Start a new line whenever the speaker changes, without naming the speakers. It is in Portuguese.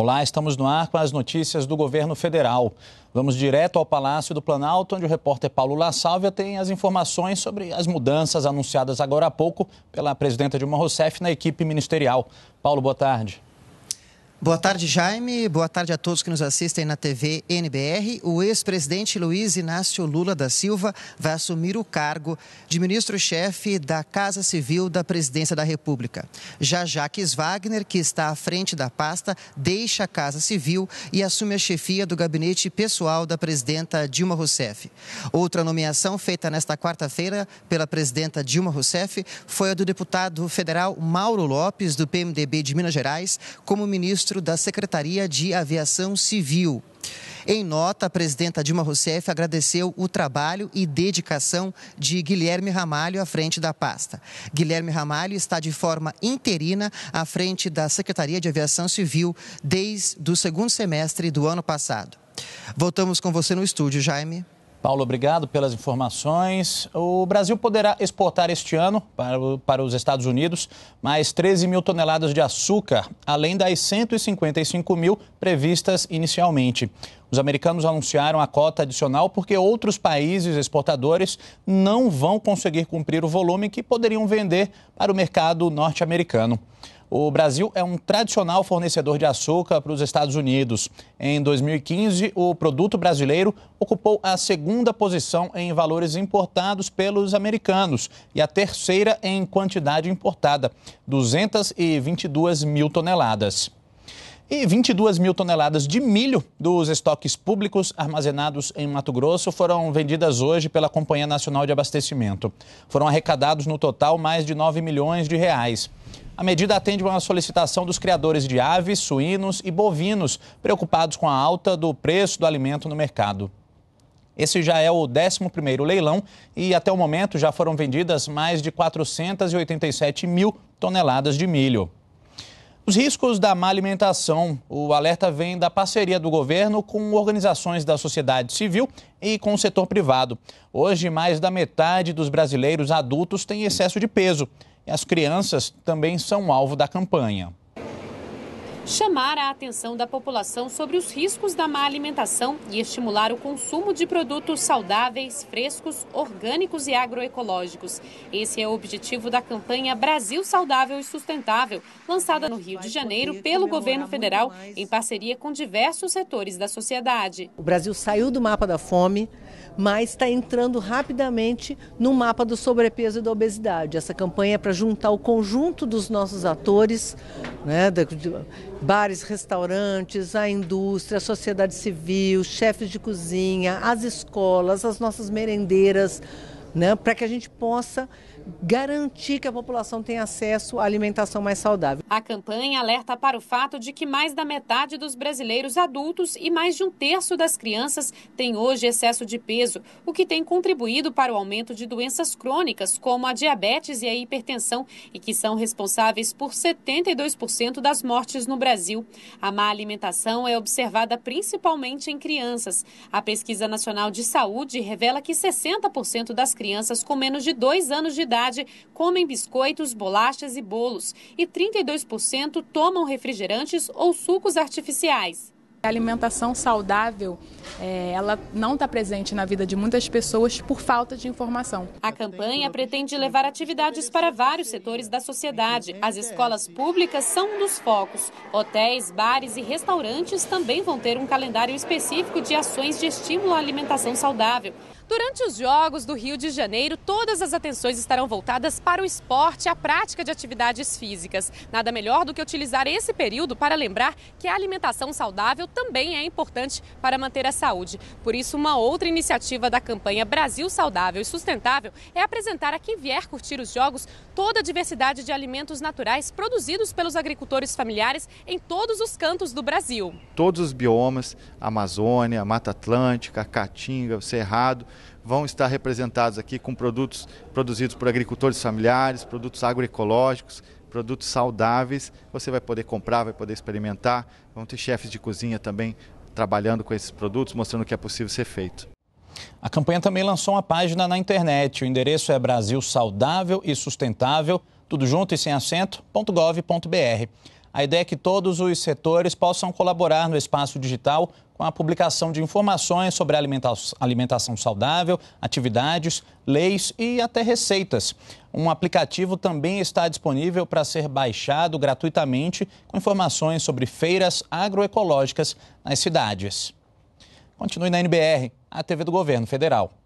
Olá, estamos no ar com as notícias do governo federal. Vamos direto ao Palácio do Planalto, onde o repórter Paulo La Sálvia tem as informações sobre as mudanças anunciadas agora há pouco pela presidenta Dilma Rousseff na equipe ministerial. Paulo, boa tarde.
Boa tarde, Jaime. Boa tarde a todos que nos assistem na TV NBR. O ex-presidente Luiz Inácio Lula da Silva vai assumir o cargo de ministro-chefe da Casa Civil da Presidência da República. Já Jaques Wagner, que está à frente da pasta, deixa a Casa Civil e assume a chefia do gabinete pessoal da presidenta Dilma Rousseff. Outra nomeação feita nesta quarta-feira pela presidenta Dilma Rousseff foi a do deputado federal Mauro Lopes, do PMDB de Minas Gerais, como ministro ministro da Secretaria de Aviação Civil. Em nota, a presidenta Dilma Rousseff agradeceu o trabalho e dedicação de Guilherme Ramalho à frente da pasta. Guilherme Ramalho está de forma interina à frente da Secretaria de Aviação Civil desde o segundo semestre do ano passado. Voltamos com você no estúdio, Jaime. Paulo, obrigado pelas informações. O Brasil poderá exportar este
ano para, para os Estados Unidos mais 13 mil toneladas de açúcar, além das 155 mil previstas inicialmente. Os americanos anunciaram a cota adicional porque outros países exportadores não vão conseguir cumprir o volume que poderiam vender para o mercado norte-americano. O Brasil é um tradicional fornecedor de açúcar para os Estados Unidos. Em 2015, o produto brasileiro ocupou a segunda posição em valores importados pelos americanos e a terceira em quantidade importada, 222 mil toneladas. E 22 mil toneladas de milho dos estoques públicos armazenados em Mato Grosso foram vendidas hoje pela Companhia Nacional de Abastecimento. Foram arrecadados no total mais de 9 milhões de reais. A medida atende uma solicitação dos criadores de aves, suínos e bovinos, preocupados com a alta do preço do alimento no mercado. Esse já é o 11º leilão e até o momento já foram vendidas mais de 487 mil toneladas de milho. Os riscos da má alimentação. O alerta vem da parceria do governo com organizações da sociedade civil e com o setor privado. Hoje, mais da metade dos brasileiros adultos tem excesso de peso e as crianças também são alvo da campanha
chamar a atenção da população sobre os riscos da má alimentação e estimular o consumo de produtos saudáveis, frescos, orgânicos e agroecológicos. Esse é o objetivo da campanha Brasil Saudável e Sustentável, lançada no Rio de Janeiro pelo governo federal em parceria com diversos setores da sociedade.
O Brasil saiu do mapa da fome, mas está entrando rapidamente no mapa do sobrepeso e da obesidade. Essa campanha é para juntar o conjunto dos nossos atores, né, bares, restaurantes, a indústria, a sociedade civil, chefes de cozinha, as escolas, as nossas merendeiras, né, para que a gente possa garantir que a população tenha acesso à alimentação mais saudável. A
campanha alerta para o fato de que mais da metade dos brasileiros adultos e mais de um terço das crianças têm hoje excesso de peso, o que tem contribuído para o aumento de doenças crônicas como a diabetes e a hipertensão e que são responsáveis por 72% das mortes no Brasil. A má alimentação é observada principalmente em crianças. A Pesquisa Nacional de Saúde revela que 60% das crianças com menos de dois anos de idade comem biscoitos, bolachas e bolos e 32% tomam refrigerantes ou sucos artificiais. A alimentação saudável, é, ela não está presente na vida de muitas pessoas por falta de informação. A campanha pretende levar atividades para vários setores da sociedade. As escolas públicas são um dos focos. Hotéis, bares e restaurantes também vão ter um calendário específico de ações de estímulo à alimentação saudável. Durante os Jogos do Rio de Janeiro, todas as atenções estarão voltadas para o esporte e a prática de atividades físicas. Nada melhor do que utilizar esse período para lembrar que a alimentação saudável também é importante para manter a saúde. Por isso, uma outra iniciativa da campanha Brasil Saudável e Sustentável é apresentar a quem vier curtir os Jogos toda a diversidade de alimentos naturais produzidos pelos agricultores familiares em todos os cantos do Brasil.
Todos os biomas, Amazônia, Mata Atlântica, Caatinga, Cerrado vão estar representados aqui com produtos produzidos por agricultores familiares, produtos agroecológicos, produtos saudáveis. Você vai poder comprar, vai poder experimentar. Vão ter chefes de cozinha também trabalhando com esses produtos, mostrando o que é possível ser feito.
A campanha também lançou uma página na internet. O endereço é Brasil Saudável e Sustentável, tudo junto e sem acento, .gov.br. A ideia é que todos os setores possam colaborar no espaço digital com a publicação de informações sobre alimentação saudável, atividades, leis e até receitas. Um aplicativo também está disponível para ser baixado gratuitamente com informações sobre feiras agroecológicas nas cidades. Continue na NBR, a TV do Governo Federal.